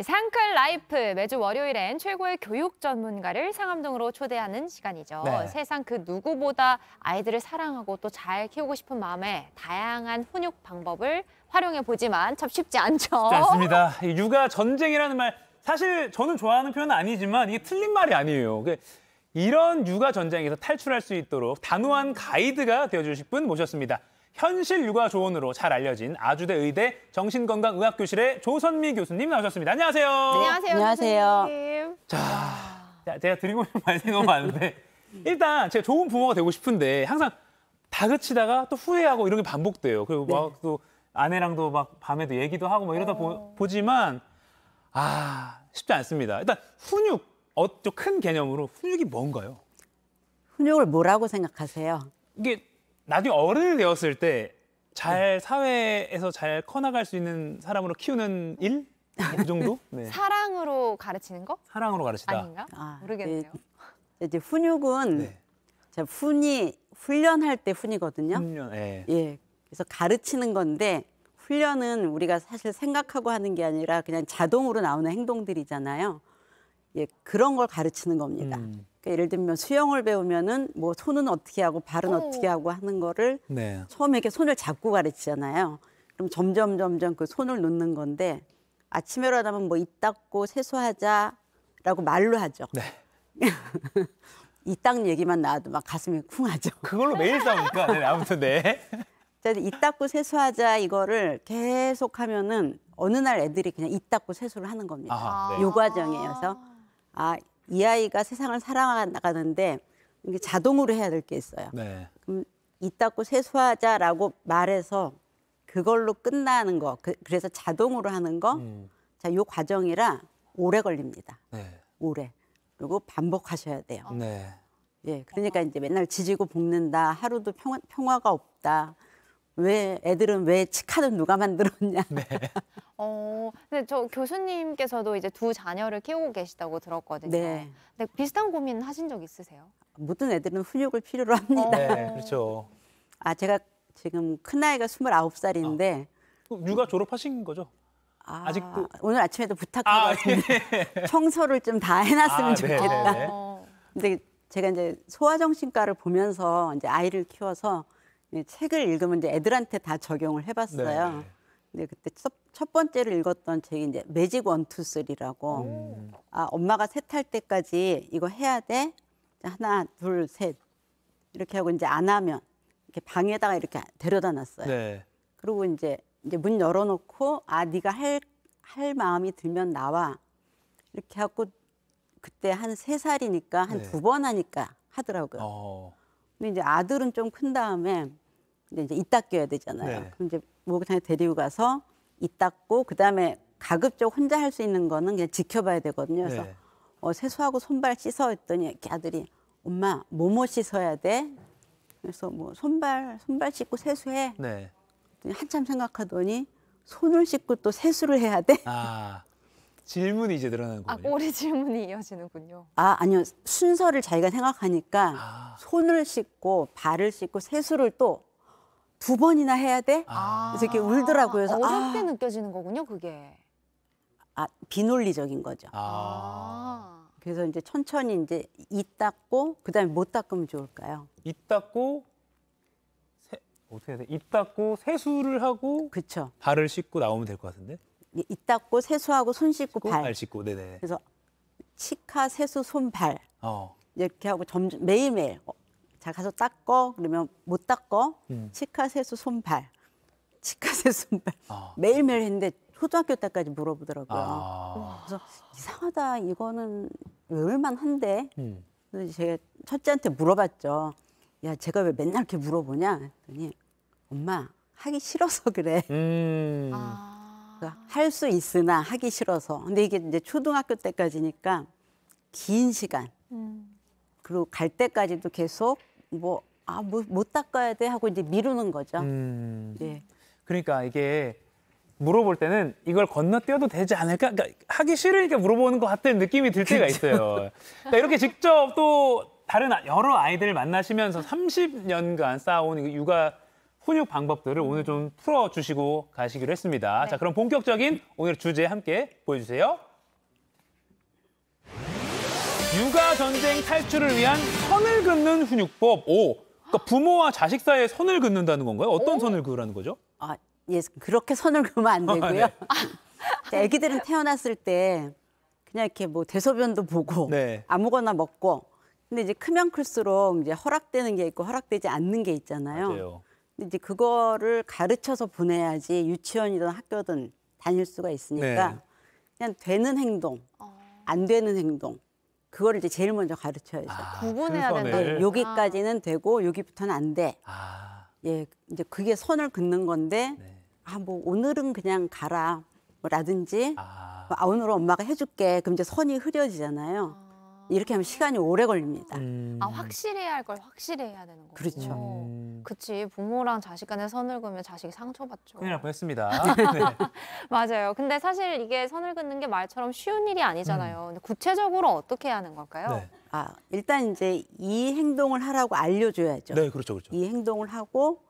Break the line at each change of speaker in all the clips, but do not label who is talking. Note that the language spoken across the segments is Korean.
네, 상클 라이프 매주 월요일엔 최고의 교육 전문가를 상암동으로 초대하는 시간이죠. 네. 세상 그 누구보다 아이들을 사랑하고 또 잘 키우고 싶은 마음에 다양한 훈육 방법을 활용해 보지만 참 쉽지 않죠. 쉽지 않습니다.
육아 전쟁이라는 말 사실 저는 좋아하는 표현은 아니지만 이게 틀린 말이 아니에요. 그 이런 육아 전쟁에서 탈출할 수 있도록 단호한 가이드가 되어주실 분 모셨습니다. 현실 육아 조언으로 잘 알려진 아주대 의대 정신건강의학교실의 조선미 교수님 나오셨습니다. 안녕하세요. 안녕하세요. 안녕하세요. 자, 제가 드리고 싶은 말씀이 너무 많은데 일단 제가 좋은 부모가 되고 싶은데 항상 다그치다가 또 후회하고 이런 게 반복돼요. 그리고 네. 막또 아내랑도 막 밤에도 얘기도 하고 막 이러다 어... 보, 지만아 쉽지 않습니다. 일단 훈육 어큰 개념으로 훈육이 뭔가요?
훈육을 뭐라고 생각하세요?
이게 나중에 어른이 되었을 때잘 네. 사회에서 잘 커나갈 수 있는 사람으로 키우는 일? 그 정도?
네.
사랑으로 가르치는 거?
사랑으로 가르치다. 아닌가?
아, 모르겠네요.
예, 이제 훈육은 네. 훈이 훈련할 때 훈이거든요. 훈련, 예. 예. 그래서 가르치는 건데 훈련은 우리가 사실 생각하고 하는 게 아니라 그냥 자동으로 나오는 행동들이잖아요. 예, 그런 걸 가르치는 겁니다. 음. 그러니까 예를 들면 수영을 배우면은 뭐 손은 어떻게 하고 발은 오. 어. 어떻게 하고 하는 거를 네. 처음에 이렇게 손을 잡고 가르치잖아요. 그럼 점점 점점 그 손을 놓는 건데 아침에 일어나면 뭐 이 닦고 세수하자라고 말로 하죠. 네. 이땅 얘기만 나와도 막 가슴이 쿵하죠.
그걸로 매일 싸우니까 네, 아무튼 네.
이 닦고 세수하자 이거를 계속 하면은 어느 날 애들이 그냥 이 닦고 세수를 하는 겁니다. 아, 네. 요 과정이어서 아이 아이가 세상을 살아나가는데 이게 자동으로 해야 될 게 있어요. 네. 그럼 이따고 세수하자라고 말해서 그걸로 끝나는 거, 그, 래서 자동으로 하는 거, 음. 자, 요 과정이라 오래 걸립니다. 네. 오래. 그리고 반복하셔야 돼요. 네. 예, 그러니까 이제 맨날 지지고 볶는다, 하루도 평화, 평화가 없다. 왜 애들은 왜 치카는 누가 만들었냐. 네.
어, 근데 저 교수님께서도 이제 두 자녀를 키우고 계시다고 들었거든요. 네. 근데 비슷한 고민 하신 적 있으세요?
모든 애들은 훈육을 필요로 합니다. 어. 네, 그렇죠. 아, 제가 지금 큰아이가 스물 살인데 아, 육아 졸업하신 거죠? 아, 직도 오늘 아침에도 부탁하고 아, 예. 청소를 좀 다 해놨으면 아, 네, 네, 좋겠다. 네네. 어. 근 제가 이제 소아정신과를 보면서 이제 아이를 키워서 책을 읽으면 이제 애들한테 다 적용을 해봤어요. 네네. 근데 그때 첫, 첫 번째로 읽었던 책이 이제 매직 원 투 쓰리라고 음. 아 엄마가 셋할 때까지 이거 해야 돼 하나 둘 셋 이렇게 하고 이제 안 하면 이렇게 방에다가 이렇게 데려다 놨어요. 네. 그리고 이제 이제 문 열어놓고 아 네가 할 할 마음이 들면 나와 이렇게 하고 그때 한 세 살이니까 한 두번 네. 하니까 하더라고요. 어. 근데 이제 아들은 좀 큰 다음에 근데 이제 이 닦여야 되잖아요. 네. 그럼 이제 목욕탕에 데리고 가서 이 닦고 그다음에 가급적 혼자 할 수 있는 거는 그냥 지켜봐야 되거든요. 그래서 네. 어, 세수하고 손발 씻어 했더니 이 아들이 엄마 뭐뭐 씻어야 돼? 그래서 뭐 손발 손발 씻고 세수해. 네. 한참 생각하더니 손을 씻고 또 세수를 해야 돼. 아. 질문이 이제 늘어나는
거예요. 아, 오래 질문이 이어지는군요.
아, 아니요. 순서를 자기가 생각하니까 아. 손을 씻고 발을 씻고 세수를 또두 번이나 해야 돼? 아. 그래서 이렇게 울더라고요. 그래서 어렵게
아. 느껴지는 거군요, 그게.
아, 비논리적인 거죠. 아. 그래서 이제 천천히 이제 이 닦고 그다음에 못 닦으면 좋을까요? 이 닦고 세, 어떻게 해야 돼? 이 닦고 세수를 하고 그쵸.
발을 씻고 나오면 될 것 같은데.
이 닦고 세수하고 손 씻고, 씻고 발. 발
씻고 네네. 그래서
치카 세수 손발 어. 이렇게 하고 점점 매일매일 자 가서 닦어 그러면 못 닦어 음. 치과 세수 손발 치과 세수 손발 아. 매일매일 했는데 초등학교 때까지 물어보더라고요 아. 그래서 이상하다 이거는 외울만 한데 음. 그래서 제가 첫째한테 물어봤죠 야 제가 왜 맨날 이렇게 물어보냐 했더니 엄마 하기 싫어서 그래 음. 아. 그 그러니까 할수 있으나 하기 싫어서 근데 이게 이제 초등학교 때까지니까 긴 시간 음. 그리고 갈 때까지도 계속 뭐 아, 뭐, 못 닦아야 돼 하고 이제 미루는 거죠. 음. 예.
그러니까 이게 물어볼 때는 이걸 건너뛰어도 되지 않을까? 그러니까 하기 싫으니까 물어보는 것 같은 느낌이 들 때가 있어요. 그러니까 이렇게 직접 또 다른 아, 여러 아이들을 만나시면서 30년간 쌓아온 육아 훈육 방법들을 오늘 좀 풀어주시고 가시기로 했습니다. 네. 자, 그럼 본격적인 오늘 주제 함께 보여주세요. 육아 전쟁 탈출을 위한 선을 긋는 훈육법 오 그러니까 부모와 자식 사이에 선을 긋는다는 건가요? 어떤 오? 선을 그으라는
거죠? 아, 예, 그렇게 선을 그으면 안 아, 되고요. 아, 네. 아기들은 태어났을 때 그냥 이렇게 뭐 대소변도 보고 네. 아무거나 먹고 근데 이제 크면 클수록 이제 허락되는 게 있고 허락되지 않는 게 있잖아요. 맞아요. 근데 이제 그거를 가르쳐서 보내야지 유치원이든 학교든 다닐 수가 있으니까 네. 그냥 되는 행동, 어. 안 되는 행동 그걸 이제 제일 먼저 가르쳐야죠. 아, 구분해야 된다. 네, 여기까지는 아. 되고 여기부터는 안 돼. 아. 예, 이제 그게 선을 긋는 건데 네. 아, 뭐 오늘은 그냥 가라. 라든지 아. 뭐 아 오늘은 엄마가 해줄게. 그럼 이제 선이 흐려지잖아요. 아. 이렇게 하면 시간이 오래 걸립니다. 음.
아확실 해야 할 걸확실 해야 되는
거죠. 그렇죠. 음.
그치 부모랑 자식 간에 선을 그으면 자식이 상처받죠. 큰일 날
뻔했습니다. 네.
맞아요. 근데 사실 이게 선을 긋는 게 말처럼 쉬운 일이 아니잖아요. 음. 구체적으로 어떻게 하는 걸까요? 네.
아 일단 이제 이 행동을 하라고 알려줘야죠. 네, 그렇죠, 그렇죠. 이 행동을 하고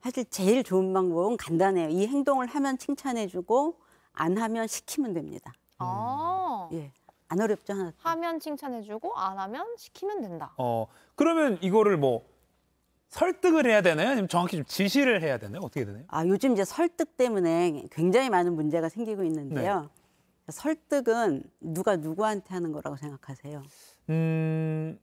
사실 제일 좋은 방법은 간단해요. 이 행동을 하면 칭찬해주고 안 하면 시키면 됩니다.
아. 예.
안 어렵죠 하나.
하면 칭찬해주고 안 하면 시키면 된다.
어 그러면 이거를 뭐 설득을 해야 되나요? 아니면 정확히 좀 지시를 해야 되나요? 어떻게 되나요? 아 요즘 이제 설득 때문에 굉장히 많은 문제가 생기고 있는데요. 네. 설득은 누가 누구한테 하는 거라고 생각하세요?
음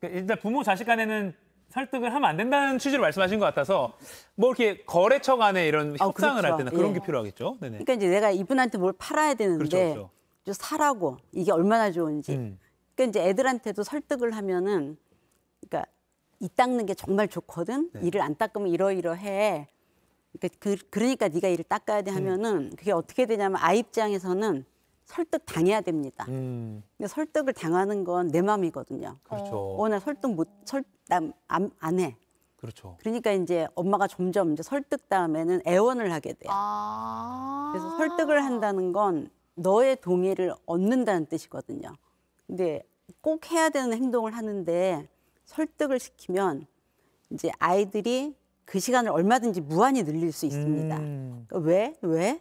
그러니까 일단 부모 자식 간에는 설득을 하면 안 된다는 취지로 말씀하신 것 같아서 뭐 이렇게 거래처 간에 이런 아, 협상을 아, 그렇죠. 할때는 그런 예. 게 필요하겠죠. 네네.
그러니까 이제 내가 이분한테 뭘 팔아야 되는데. 그렇죠, 그렇죠. 사라고 이게 얼마나 좋은지. 음. 그러니까 이제 애들한테도 설득을 하면은 그러니까 이 닦는 게 정말 좋거든. 네. 이를 안 닦으면 이러이러해. 그러니까 그, 그러니까 네가 이를 닦아야 돼 음. 하면은 그게 어떻게 되냐면 아이 입장에서는 설득 당해야 됩니다. 음. 근데 설득을 당하는 건 내 마음이거든요. 그렇죠. 어, 설득 못, 설득 안, 안 해. 그렇죠. 그러니까 이제 엄마가 점점 이제 설득 다음에는 애원을 하게 돼요. 아 그래서 설득을 한다는 건 너의 동의를 얻는다는 뜻이거든요. 근데 꼭 해야 되는 행동을 하는데 설득을 시키면 이제 아이들이 그 시간을 얼마든지 무한히 늘릴 수 있습니다. 음. 그러니까 왜? 왜?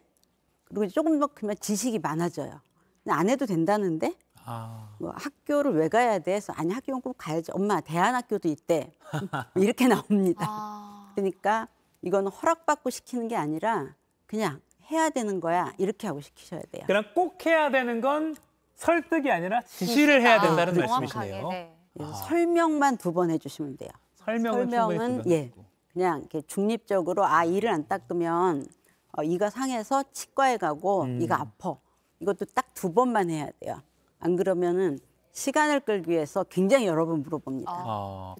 그리고 조금 더 크면 지식이 많아져요. 안 해도 된다는데? 아. 뭐 학교를 왜 가야 돼? 해서 아니 학교는 꼭 가야지. 엄마 대안학교도 있대. 이렇게 나옵니다. 아. 그러니까 이건 허락받고 시키는 게 아니라 그냥 해야 되는 거야. 이렇게 하고 시키셔야 돼요.
그냥꼭 해야 되는 건 설득이 아니라 지시를 해야 된다는 아, 말씀이시네요.
네. 예, 아. 설명만 두 번 해주시면 돼요. 설명은, 설명은 예, 그냥 이렇게 중립적으로 아 이를 안 닦으면 어, 이가 상해서 치과에 가고 음. 이가 아퍼 이것도 딱 두 번만 해야 돼요. 안 그러면은 시간을 끌기 위해서 굉장히 여러 번 물어봅니다. 아. 아.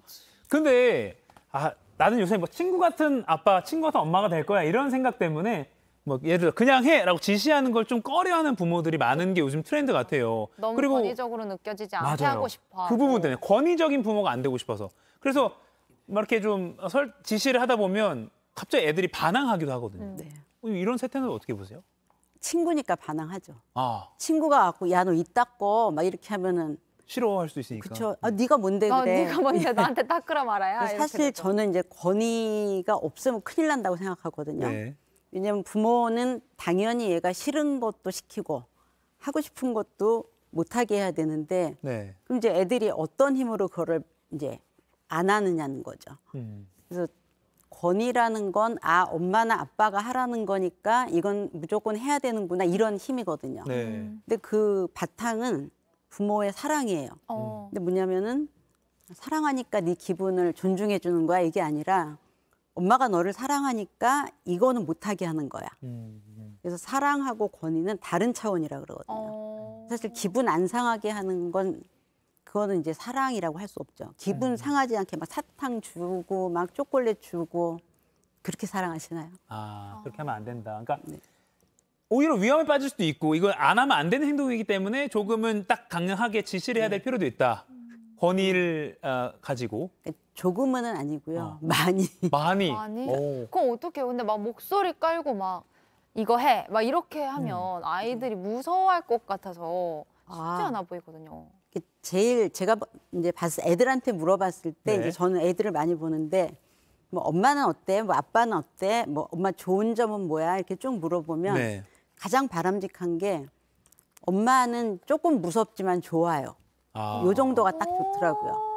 근데 아, 나는 요새 뭐 친구 같은 아빠, 친구 같은 엄마가 될
거야 이런 생각 때문에 뭐 예를 들어 그냥 해라고 지시하는 걸 좀 꺼려하는 부모들이 많은 게 요즘 트렌드 같아요.
너무 그리고 권위적으로 느껴지지 않게 맞아요. 하고 싶어. 그
부분 때문에 권위적인 부모가 안 되고 싶어서. 그래서 막 이렇게 좀 설, 지시를 하다 보면 갑자기 애들이 반항하기도
하거든요. 음. 네. 이런 세태는 어떻게 보세요? 친구니까 반항하죠. 아. 친구가 갖고 야 너 이 닦고 막 이렇게 하면은 싫어할 수 있으니까. 그렇죠. 아, 네가 뭔데 어, 그래. 어, 네가 뭔데 나한테
딱으라 말아야. 사실
저는 이제 권위가 없으면 큰일 난다고 생각하거든요. 네. 왜냐하면 부모는 당연히 얘가 싫은 것도 시키고 하고 싶은 것도 못하게 해야 되는데 네. 그럼 이제 애들이 어떤 힘으로 그거를 이제 안 하느냐는 거죠. 음. 그래서 권위라는 건 아 엄마나 아빠가 하라는 거니까 이건 무조건 해야 되는구나 이런 힘이거든요. 네. 근데 그 바탕은 부모의 사랑이에요. 어. 근데 뭐냐면은 사랑하니까 네 기분을 존중해 주는 거야 이게 아니라 엄마가 너를 사랑하니까 이거는 못하게 하는 거야. 음, 음. 그래서 사랑하고 권위는 다른 차원이라 그러거든요. 어... 사실 기분 안 상하게 하는 건 그거는 이제 사랑이라고 할 수 없죠. 기분 음. 상하지 않게 막 사탕 주고 막 초콜릿 주고 그렇게 사랑하시나요? 아 어. 그렇게 하면 안 된다. 그러니까
네. 오히려 위험에 빠질 수도 있고 이건 안 하면 안 되는 행동이기 때문에 조금은 딱 강력하게 지시를 해야 네. 될 필요도 있다. 음. 권위를 어,
가지고 그러니까 조금은 아니고요. 어. 많이. 많이. 많이. 오.
그럼 어떻게 근데 막 목소리 깔고 막 이거 해. 막 이렇게 하면 음. 아이들이 무서워할 것 같아서 쉽지 아. 않아 보이거든요.
제일 제가 이제 봤을 애들한테 물어봤을 때 네. 이제 저는 애들을 많이 보는데 뭐 엄마는 어때? 뭐 아빠는 어때? 뭐 엄마 좋은 점은 뭐야? 이렇게 쭉 물어보면 네. 가장 바람직한 게 엄마는 조금 무섭지만 좋아요. 아. 요 정도가 딱 좋더라고요.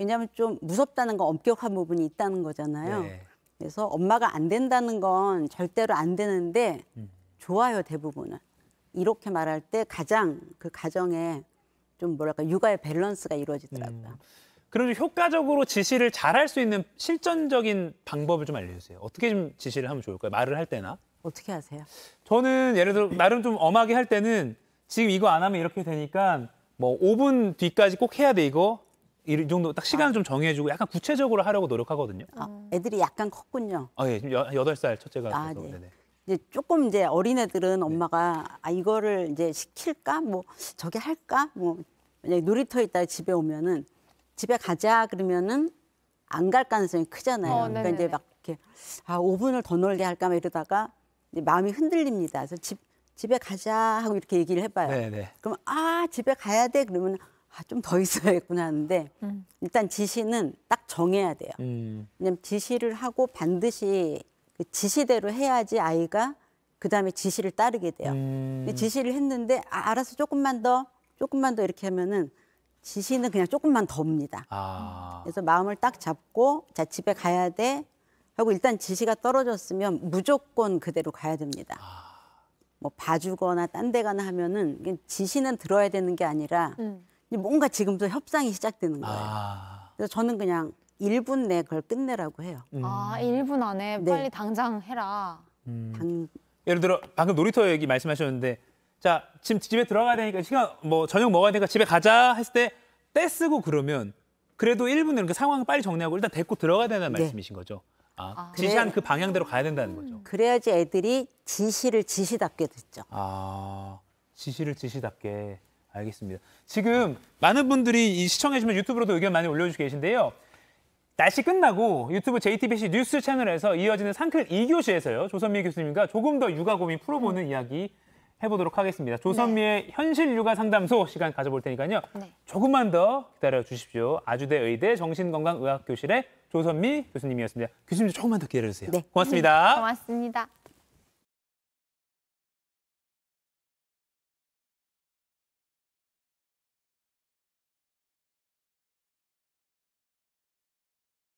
왜냐하면 좀 무섭다는 건 엄격한 부분이 있다는 거잖아요. 네. 그래서 엄마가 안 된다는 건 절대로 안 되는데 음. 좋아요 대부분은 이렇게 말할 때 가장 그 가정에 좀 뭐랄까 육아의 밸런스가 이루어지더라고요. 음. 그럼 좀
효과적으로 지시를 잘 할 수 있는 실전적인 방법을 좀 알려주세요. 어떻게 좀 지시를 하면 좋을까요? 말을 할 때나?
어떻게 하세요?
저는 예를 들어 나름 좀 엄하게 할 때는 지금 이거 안 하면 이렇게 되니까 뭐 5분 뒤까지 꼭 해야 돼 이거 이 정도 딱 시간을 아. 좀 정해주고 약간 구체적으로 하려고 노력하거든요.
아, 음. 애들이 약간 컸군요.
아, 예, 여- 덟살
첫째가 아, 네. 이제 조금 이제 어린 애들은 네. 엄마가 아 이거를 이제 시킬까 뭐 저게 할까 뭐만약 놀이터에 있다가 집에 오면은 집에 가자 그러면은 안 갈 가능성이 크잖아요. 어, 그러니까 이제 막 이렇게 아 5분을 더 놀게 할까 막 이러다가 이제 마음이 흔들립니다. 그래서 집 집에 가자 하고 이렇게 얘기를 해봐요. 네네. 그럼 아 집에 가야 돼 그러면 아, 좀 더 있어야겠구나 하는데 음. 일단 지시는 딱 정해야 돼요. 음. 왜냐면 지시를 하고 반드시 그 지시대로 해야지 아이가 그 다음에 지시를 따르게 돼요. 음. 근데 지시를 했는데 아, 알아서 조금만 더 조금만 더 이렇게 하면은 지시는 그냥 조금만 더옵니다. 아. 그래서 마음을 딱 잡고 자 집에 가야 돼 하고 일단 지시가 떨어졌으면 무조건 그대로 가야 됩니다. 아. 뭐 봐주거나 딴 데 가나 하면은 지시는 들어야 되는 게 아니라 음. 뭔가 지금도 협상이 시작되는 거예요. 아. 그래서 저는 그냥 1분 내에 그걸 끝내라고 해요. 음. 아,
1분 안에 네. 빨리 당장 해라.
음. 당... 예를 들어 방금 놀이터 얘기 말씀하셨는데 자, 지금 집에 들어가야 되니까 시간 뭐 저녁 먹어야 되니까 집에 가자 했을 때 떼쓰고 그러면 그래도 1분 내로 그 상황을 빨리 정리하고 일단 데리고 들어가야 된다는 네. 말씀이신 거죠.
아, 아. 지시한 그
방향대로 가야 된다는 거죠. 음,
그래야지 애들이 지시를 지시답게 듣죠. 아, 지시를
지시답게. 알겠습니다. 지금 많은 분들이 시청해주면 유튜브로도 의견 많이 올려주고 계신데요. 날씨 끝나고 유튜브 JTBC 뉴스 채널에서 이어지는 상클 2교시에서요. 조선미 교수님과 조금 더 육아 고민 풀어보는 음. 이야기 해보도록 하겠습니다. 네. 조선미의 네. 현실 육아 상담소 시간 가져볼 테니까요. 네. 조금만 더 기다려 주십시오. 아주대 의대 정신건강의학교실의 조선미 교수님이었습니다. 교수님 조금만 더 기다려주세요. 네. 고맙습니다. 음,
고맙습니다.